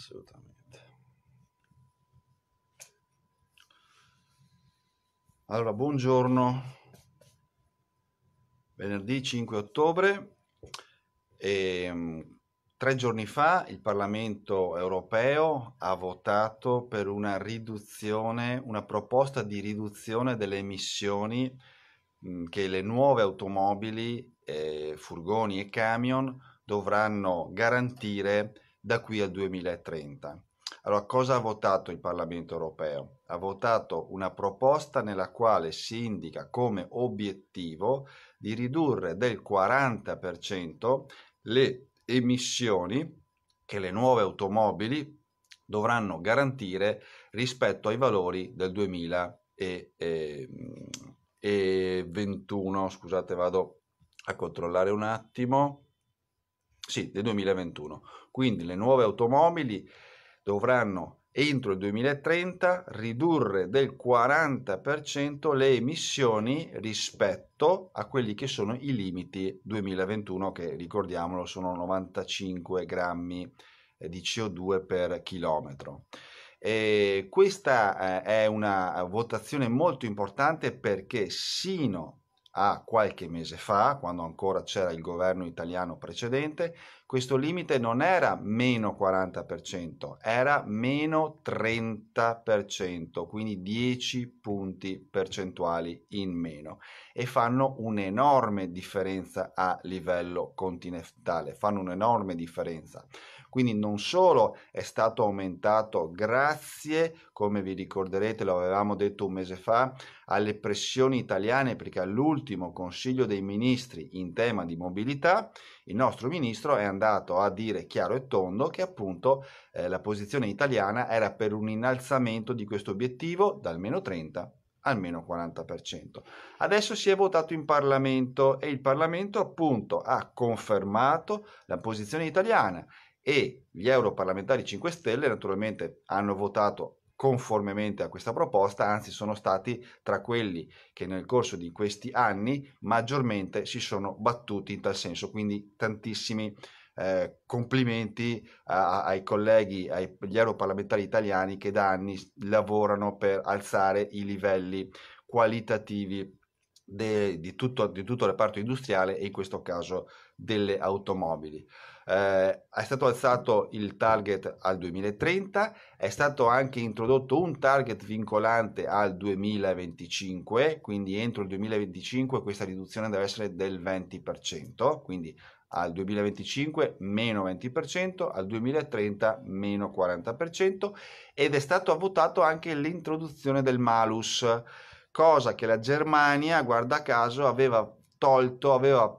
assolutamente. Allora, buongiorno, venerdì 5 ottobre. E, ehm, tre giorni fa il Parlamento europeo ha votato per una riduzione, una proposta di riduzione delle emissioni che le nuove automobili, eh, furgoni e camion dovranno garantire da qui al 2030. Allora, cosa ha votato il Parlamento europeo? Ha votato una proposta nella quale si indica come obiettivo di ridurre del 40% le emissioni che le nuove automobili dovranno garantire rispetto ai valori del 2021. Ehm, Scusate, vado a controllare un attimo sì, del 2021. Quindi le nuove automobili dovranno entro il 2030 ridurre del 40% le emissioni rispetto a quelli che sono i limiti 2021 che ricordiamolo sono 95 grammi eh, di CO2 per chilometro. E questa eh, è una votazione molto importante perché sino a qualche mese fa, quando ancora c'era il governo italiano precedente, questo limite non era meno 40%, era meno 30%, quindi 10 punti percentuali in meno e fanno un'enorme differenza a livello continentale, fanno un'enorme differenza. Quindi non solo è stato aumentato grazie, come vi ricorderete, lo avevamo detto un mese fa, alle pressioni italiane perché all'ultimo Consiglio dei Ministri in tema di mobilità il nostro ministro è andato a dire chiaro e tondo che appunto eh, la posizione italiana era per un innalzamento di questo obiettivo dal meno 30 al meno 40%. Adesso si è votato in Parlamento e il Parlamento appunto ha confermato la posizione italiana e gli europarlamentari 5 Stelle naturalmente hanno votato conformemente a questa proposta, anzi sono stati tra quelli che nel corso di questi anni maggiormente si sono battuti in tal senso, quindi tantissimi eh, complimenti a, ai colleghi, agli europarlamentari italiani che da anni lavorano per alzare i livelli qualitativi de, di, tutto, di tutto il reparto industriale e in questo caso delle automobili eh, è stato alzato il target al 2030, è stato anche introdotto un target vincolante al 2025, quindi entro il 2025 questa riduzione deve essere del 20%, quindi al 2025 meno 20%, al 2030 meno 40% ed è stato votato anche l'introduzione del malus, cosa che la Germania, guarda caso, aveva tolto, aveva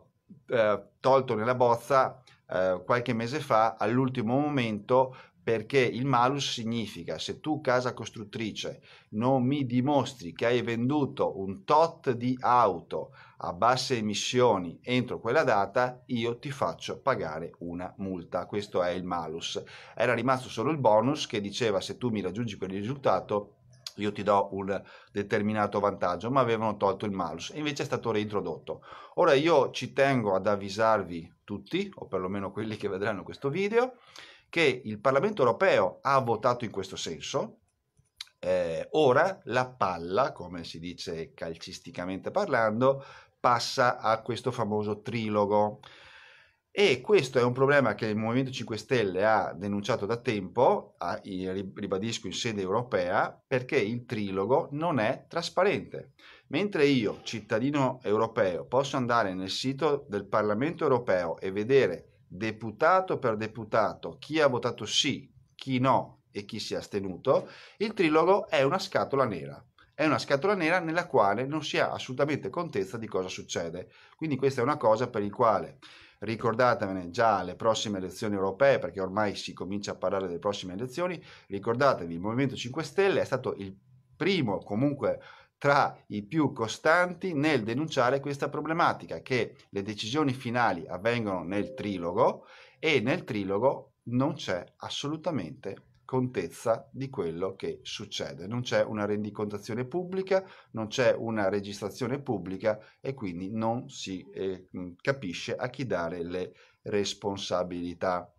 eh, tolto nella bozza eh, qualche mese fa all'ultimo momento perché il malus significa se tu casa costruttrice non mi dimostri che hai venduto un tot di auto a basse emissioni entro quella data io ti faccio pagare una multa questo è il malus era rimasto solo il bonus che diceva se tu mi raggiungi quel risultato io ti do un determinato vantaggio, ma avevano tolto il malus e invece è stato reintrodotto. Ora io ci tengo ad avvisarvi tutti, o perlomeno quelli che vedranno questo video, che il Parlamento europeo ha votato in questo senso. Eh, ora la palla, come si dice calcisticamente parlando, passa a questo famoso trilogo. E questo è un problema che il Movimento 5 Stelle ha denunciato da tempo, ribadisco in sede europea, perché il trilogo non è trasparente. Mentre io, cittadino europeo, posso andare nel sito del Parlamento europeo e vedere deputato per deputato chi ha votato sì, chi no e chi si è astenuto, il trilogo è una scatola nera è una scatola nera nella quale non si ha assolutamente contezza di cosa succede. Quindi questa è una cosa per il quale ricordatevene già alle prossime elezioni europee, perché ormai si comincia a parlare delle prossime elezioni, ricordatevi, il Movimento 5 Stelle è stato il primo comunque tra i più costanti nel denunciare questa problematica, che le decisioni finali avvengono nel trilogo e nel trilogo non c'è assolutamente contezza di quello che succede. Non c'è una rendicontazione pubblica, non c'è una registrazione pubblica e quindi non si eh, mm, capisce a chi dare le responsabilità.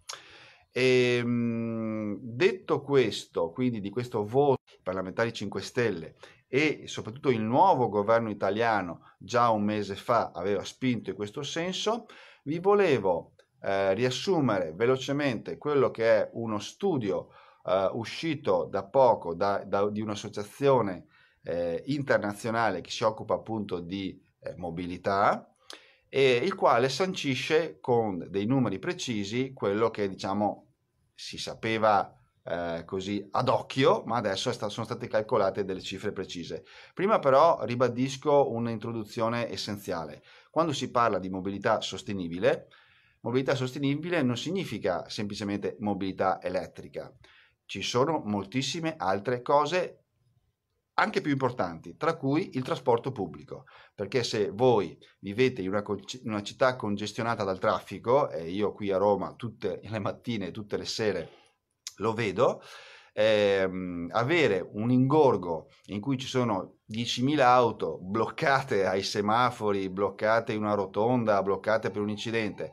E, ehm, detto questo, quindi di questo voto, i parlamentari 5 Stelle e soprattutto il nuovo governo italiano già un mese fa aveva spinto in questo senso, vi volevo eh, riassumere velocemente quello che è uno studio eh, uscito da poco da, da, di un'associazione eh, internazionale che si occupa appunto di eh, mobilità e il quale sancisce con dei numeri precisi quello che diciamo si sapeva eh, così ad occhio, ma adesso sta- sono state calcolate delle cifre precise. Prima però ribadisco un'introduzione essenziale. Quando si parla di mobilità sostenibile, mobilità sostenibile non significa semplicemente mobilità elettrica ci sono moltissime altre cose anche più importanti, tra cui il trasporto pubblico, perché se voi vivete in una, una città congestionata dal traffico, e io qui a Roma tutte le mattine, e tutte le sere lo vedo, ehm, avere un ingorgo in cui ci sono 10.000 auto bloccate ai semafori, bloccate in una rotonda, bloccate per un incidente,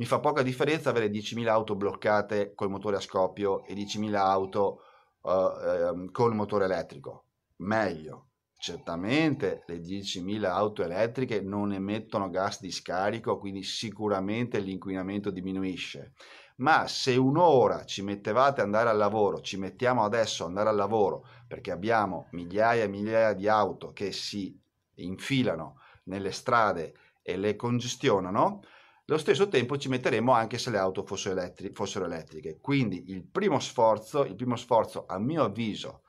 mi fa poca differenza avere 10.000 auto bloccate col motore a scoppio e 10.000 auto uh, ehm, col motore elettrico. Meglio, certamente le 10.000 auto elettriche non emettono gas di scarico, quindi sicuramente l'inquinamento diminuisce. Ma se un'ora ci mettevate ad andare al lavoro, ci mettiamo adesso ad andare al lavoro perché abbiamo migliaia e migliaia di auto che si infilano nelle strade e le congestionano, nello stesso tempo ci metteremo anche se le auto fossero, elettri fossero elettriche. Quindi il primo sforzo, il primo sforzo a mio avviso,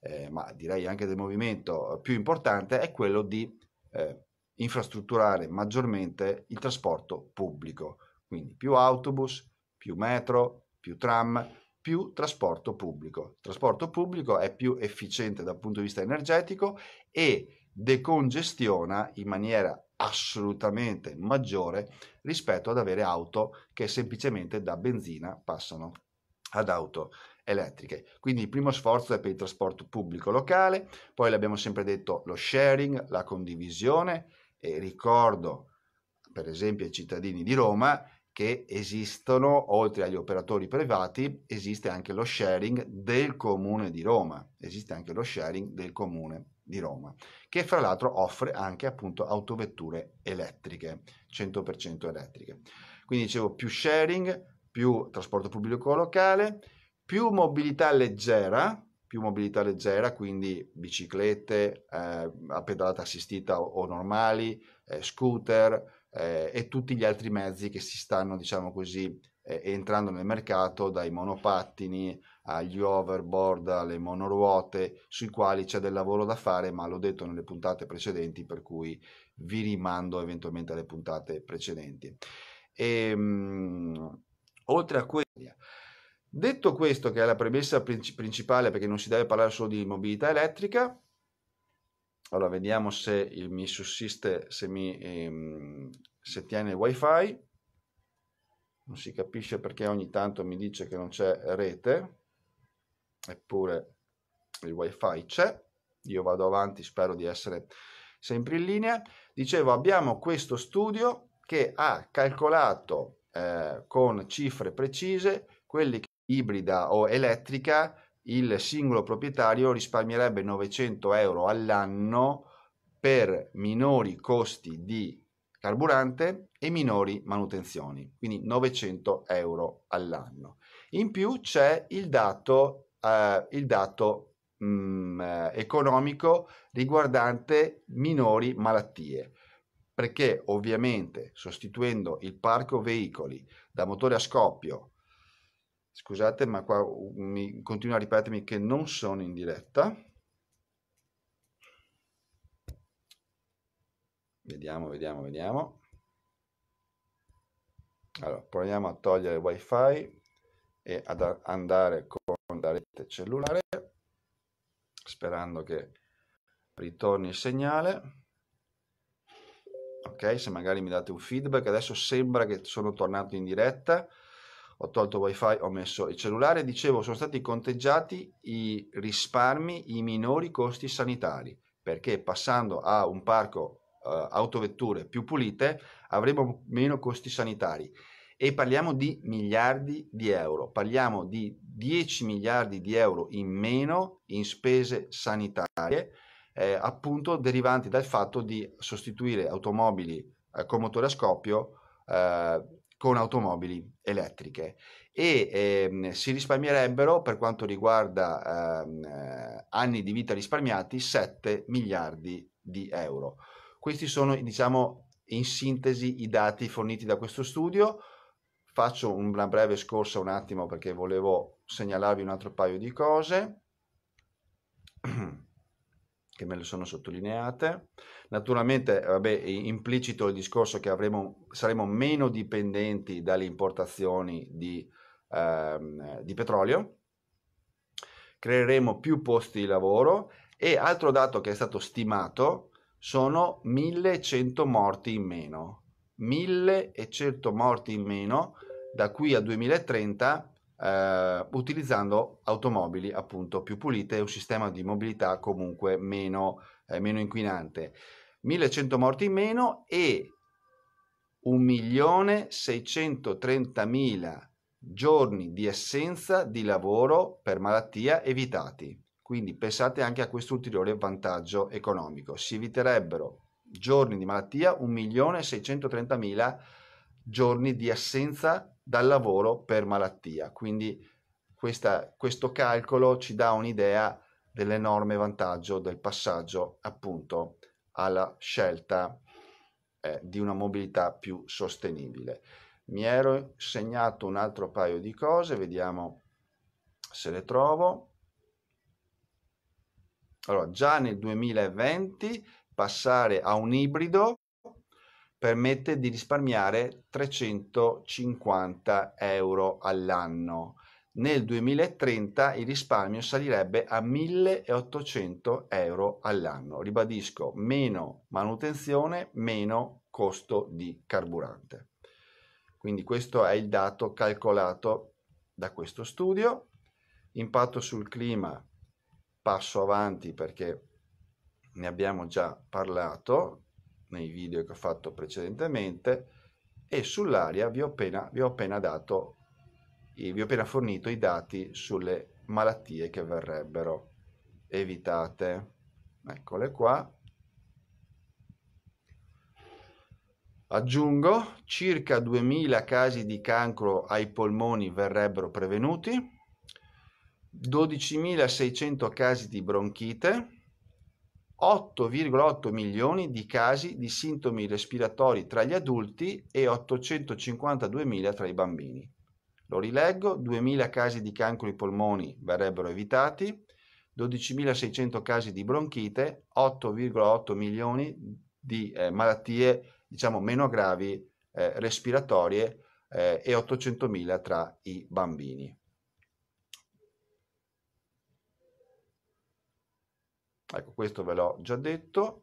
eh, ma direi anche del movimento più importante, è quello di eh, infrastrutturare maggiormente il trasporto pubblico. Quindi più autobus, più metro, più tram, più trasporto pubblico. Il trasporto pubblico è più efficiente dal punto di vista energetico e decongestiona in maniera assolutamente maggiore rispetto ad avere auto che semplicemente da benzina passano ad auto elettriche. Quindi il primo sforzo è per il trasporto pubblico locale, poi l'abbiamo sempre detto lo sharing, la condivisione e ricordo per esempio ai cittadini di Roma che esistono, oltre agli operatori privati, esiste anche lo sharing del comune di Roma, esiste anche lo sharing del comune di Roma, che fra l'altro offre anche appunto autovetture elettriche, 100% elettriche. Quindi dicevo più sharing, più trasporto pubblico locale, più mobilità leggera, più mobilità leggera, quindi biciclette eh, a pedalata assistita o, o normali, eh, scooter, eh, e tutti gli altri mezzi che si stanno, diciamo così, eh, entrando nel mercato, dai monopattini agli overboard, alle monoruote, sui quali c'è del lavoro da fare, ma l'ho detto nelle puntate precedenti, per cui vi rimando eventualmente alle puntate precedenti. E, ehm, mh, oltre a questo, detto questo, che è la premessa principale, perché non si deve parlare solo di mobilità elettrica, allora, vediamo se il, mi sussiste, se mi ehm, se tiene il wifi. Non si capisce perché ogni tanto mi dice che non c'è rete, eppure il wifi c'è. Io vado avanti, spero di essere sempre in linea. Dicevo, abbiamo questo studio che ha calcolato eh, con cifre precise quelli che ibrida o elettrica il singolo proprietario risparmierebbe 900 euro all'anno per minori costi di carburante e minori manutenzioni, quindi 900 euro all'anno. In più c'è il dato, eh, il dato mh, mm, eh, economico riguardante minori malattie, perché ovviamente sostituendo il parco veicoli da motore a scoppio Scusate, ma qua mi, continua a ripetermi che non sono in diretta. Vediamo, vediamo, vediamo. Allora, proviamo a togliere il wifi e ad andare con la rete cellulare, sperando che ritorni il segnale. Ok, se magari mi date un feedback, adesso sembra che sono tornato in diretta ho tolto wifi, ho messo il cellulare, dicevo sono stati conteggiati i risparmi, i minori costi sanitari, perché passando a un parco eh, autovetture più pulite avremo meno costi sanitari e parliamo di miliardi di euro, parliamo di 10 miliardi di euro in meno in spese sanitarie, eh, appunto derivanti dal fatto di sostituire automobili eh, con motore a scoppio eh, con automobili elettriche e ehm, si risparmierebbero per quanto riguarda ehm, eh, anni di vita risparmiati 7 miliardi di euro. Questi sono diciamo in sintesi i dati forniti da questo studio. Faccio una breve scorsa un attimo perché volevo segnalarvi un altro paio di cose che me le sono sottolineate. Naturalmente, vabbè, implicito il discorso che avremo, saremo meno dipendenti dalle importazioni di, ehm, di petrolio, creeremo più posti di lavoro e altro dato che è stato stimato sono 1100 morti in meno. 1100 morti in meno da qui a 2030 eh, utilizzando automobili appunto più pulite e un sistema di mobilità comunque meno, eh, meno inquinante. 1100 morti in meno e 1.630.000 giorni di assenza di lavoro per malattia evitati. Quindi pensate anche a questo ulteriore vantaggio economico. Si eviterebbero giorni di malattia, 1.630.000 giorni di assenza dal lavoro per malattia. Quindi questa, questo calcolo ci dà un'idea dell'enorme vantaggio del passaggio appunto alla scelta eh, di una mobilità più sostenibile. Mi ero segnato un altro paio di cose, vediamo se le trovo. Allora, già nel 2020 passare a un ibrido permette di risparmiare 350 euro all'anno nel 2030 il risparmio salirebbe a 1800 euro all'anno. Ribadisco, meno manutenzione, meno costo di carburante. Quindi questo è il dato calcolato da questo studio. Impatto sul clima, passo avanti perché ne abbiamo già parlato nei video che ho fatto precedentemente e sull'aria vi ho appena, vi ho appena dato vi ho appena fornito i dati sulle malattie che verrebbero evitate. Eccole qua. Aggiungo, circa 2000 casi di cancro ai polmoni verrebbero prevenuti, 12.600 casi di bronchite, 8,8 milioni di casi di sintomi respiratori tra gli adulti e 852.000 tra i bambini. Lo rileggo, 2.000 casi di cancro ai polmoni verrebbero evitati, 12.600 casi di bronchite, 8,8 milioni di eh, malattie diciamo meno gravi eh, respiratorie eh, e 800.000 tra i bambini. Ecco, questo ve l'ho già detto.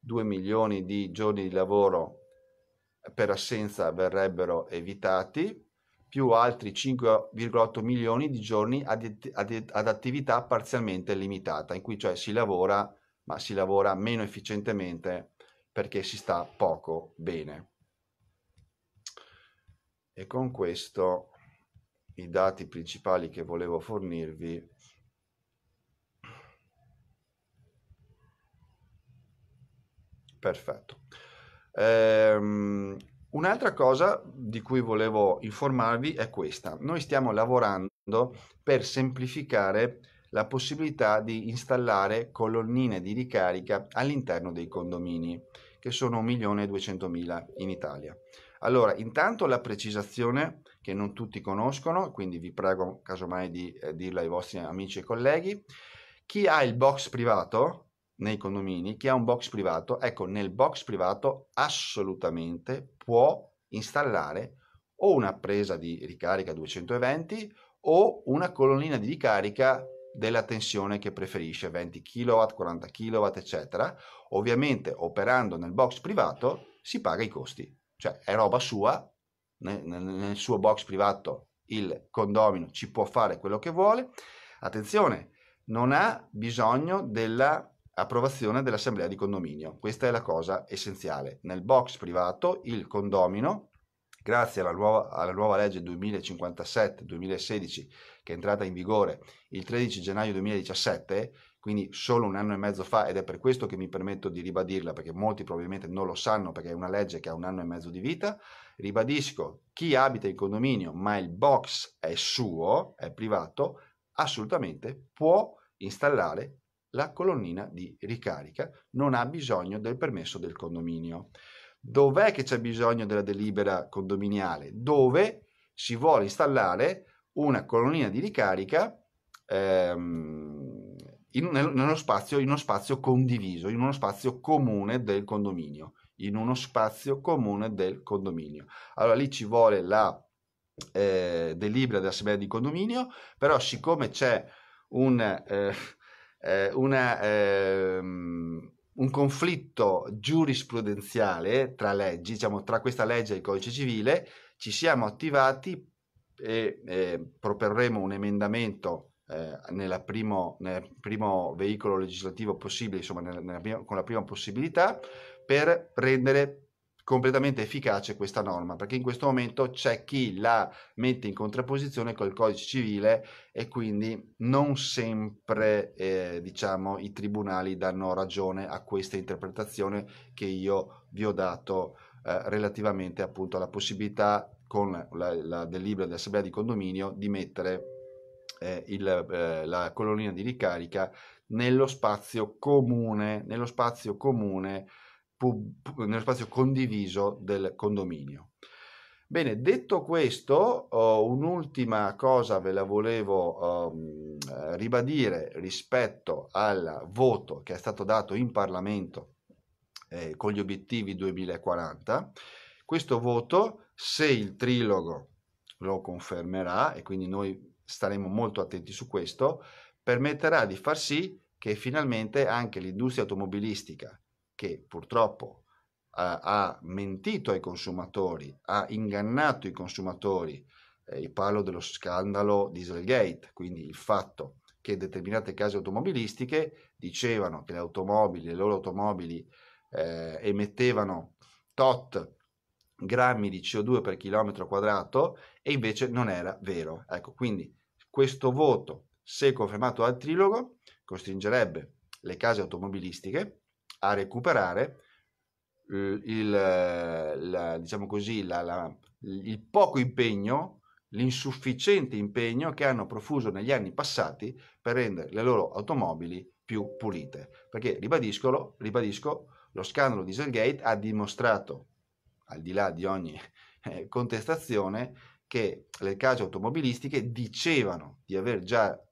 2 milioni di giorni di lavoro per assenza verrebbero evitati più altri 5,8 milioni di giorni ad, ad, ad, attività parzialmente limitata, in cui cioè si lavora, ma si lavora meno efficientemente perché si sta poco bene. E con questo i dati principali che volevo fornirvi perfetto. Ehm, Un'altra cosa di cui volevo informarvi è questa. Noi stiamo lavorando per semplificare la possibilità di installare colonnine di ricarica all'interno dei condomini, che sono 1.200.000 in Italia. Allora, intanto la precisazione che non tutti conoscono, quindi vi prego casomai di eh, dirla ai vostri amici e colleghi. Chi ha il box privato, nei condomini chi ha un box privato, ecco, nel box privato assolutamente può installare o una presa di ricarica 220 o una colonnina di ricarica della tensione che preferisce 20 kW, 40 kW, eccetera. Ovviamente operando nel box privato si paga i costi, cioè è roba sua, nel, nel suo box privato il condomino ci può fare quello che vuole. Attenzione, non ha bisogno della approvazione dell'assemblea di condominio. Questa è la cosa essenziale. Nel box privato il condomino, grazie alla nuova, alla nuova legge 2057-2016 che è entrata in vigore il 13 gennaio 2017, quindi solo un anno e mezzo fa ed è per questo che mi permetto di ribadirla perché molti probabilmente non lo sanno perché è una legge che ha un anno e mezzo di vita, ribadisco chi abita in condominio ma il box è suo, è privato, assolutamente può installare la colonnina di ricarica non ha bisogno del permesso del condominio. Dov'è che c'è bisogno della delibera condominiale? Dove si vuole installare una colonnina di ricarica ehm, in, nello spazio, in uno spazio condiviso, in uno spazio comune del condominio. In uno spazio comune del condominio. Allora lì ci vuole la eh, delibera dell'assemblea di condominio, però siccome c'è un... Eh, eh, una, ehm, un conflitto giurisprudenziale tra leggi, diciamo tra questa legge e il codice civile, ci siamo attivati e eh, proporremo un emendamento eh, primo, nel primo veicolo legislativo possibile, insomma nella, nella prima, con la prima possibilità, per rendere completamente efficace questa norma, perché in questo momento c'è chi la mette in contrapposizione col codice civile e quindi non sempre eh, diciamo, i tribunali danno ragione a questa interpretazione che io vi ho dato eh, relativamente appunto alla possibilità con la, la delibera dell'assemblea di condominio di mettere eh, il, eh, la colonnina di ricarica nello spazio comune, nello spazio comune pub- nello spazio condiviso del condominio. Bene, detto questo, oh, un'ultima cosa ve la volevo um, ribadire rispetto al voto che è stato dato in Parlamento eh, con gli obiettivi 2040. Questo voto, se il trilogo lo confermerà, e quindi noi staremo molto attenti su questo, permetterà di far sì che finalmente anche l'industria automobilistica che purtroppo ha, eh, ha mentito ai consumatori, ha ingannato i consumatori. Eh, parlo dello scandalo Dieselgate, quindi il fatto che determinate case automobilistiche dicevano che le automobili, le loro automobili eh, emettevano tot grammi di CO2 per chilometro quadrato e invece non era vero. Ecco, quindi questo voto, se confermato dal trilogo, costringerebbe le case automobilistiche a recuperare eh, il, eh, la, diciamo così, la, la, il poco impegno, l'insufficiente impegno che hanno profuso negli anni passati per rendere le loro automobili più pulite. Perché, ribadisco, lo scandalo Dieselgate ha dimostrato, al di là di ogni eh, contestazione, che le case automobilistiche dicevano di aver già eh,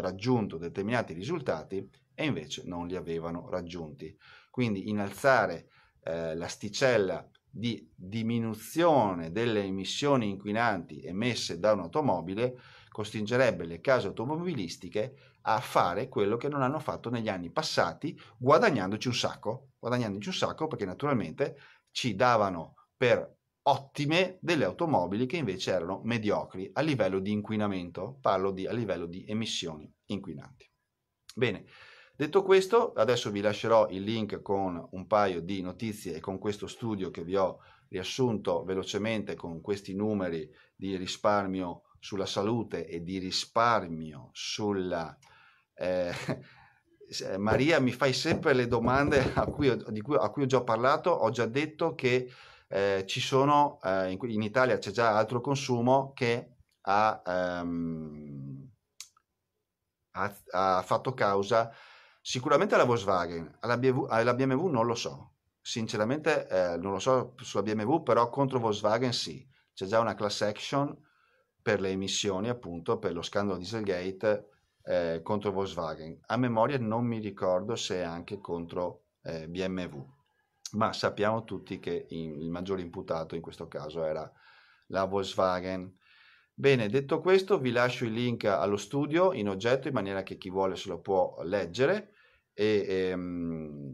raggiunto determinati risultati e invece non li avevano raggiunti. Quindi innalzare eh, l'asticella di diminuzione delle emissioni inquinanti emesse da un'automobile costringerebbe le case automobilistiche a fare quello che non hanno fatto negli anni passati, guadagnandoci un sacco, guadagnandoci un sacco perché naturalmente ci davano per ottime delle automobili che invece erano mediocri a livello di inquinamento, parlo di a livello di emissioni inquinanti. Bene, Detto questo, adesso vi lascerò il link con un paio di notizie e con questo studio che vi ho riassunto velocemente con questi numeri di risparmio sulla salute e di risparmio sulla... Eh, Maria, mi fai sempre le domande a cui, ho, cui, a cui ho già parlato, ho già detto che eh, ci sono, eh, in, in, Italia c'è già altro consumo che ha, ehm, ha, ha fatto causa Sicuramente alla Volkswagen, alla BMW, eh, non lo so, sinceramente eh, non lo so sulla BMW, però contro Volkswagen sì, c'è già una class action per le emissioni, appunto, per lo scandalo Dieselgate eh, contro Volkswagen. A memoria non mi ricordo se è anche contro eh, BMW, ma sappiamo tutti che in, il maggiore imputato in questo caso era la Volkswagen. Bene, detto questo, vi lascio il link allo studio in oggetto in maniera che chi vuole se lo può leggere e ehm,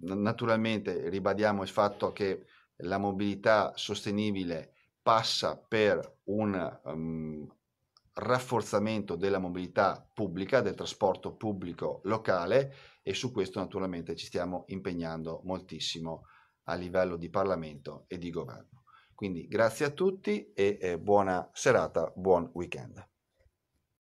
naturalmente ribadiamo il fatto che la mobilità sostenibile passa per un um, rafforzamento della mobilità pubblica, del trasporto pubblico locale e su questo naturalmente ci stiamo impegnando moltissimo a livello di Parlamento e di governo. Quindi grazie a tutti e eh, buona serata, buon weekend.